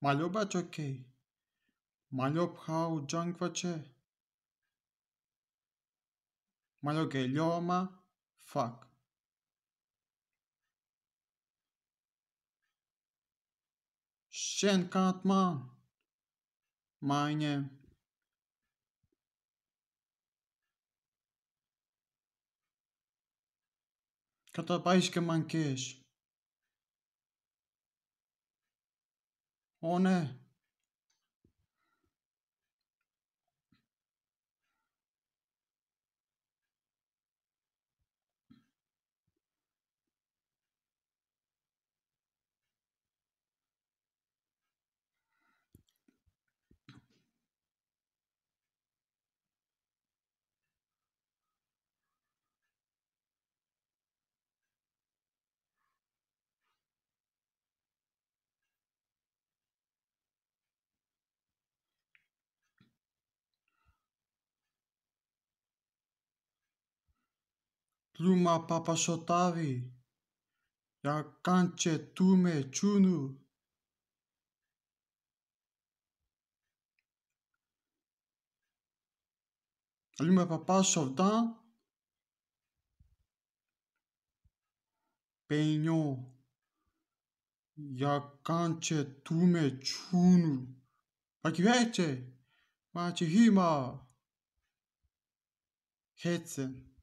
maliować ok. Maliopchał fuck, Maliogelioma fak. ma, ma man meine Katabajskie mankiesz. ohne luma papachotavi, ya canche tume chunu. Luma papachovdan, peño, ya canche tume chunu. Pakivete, machihima, hetzen.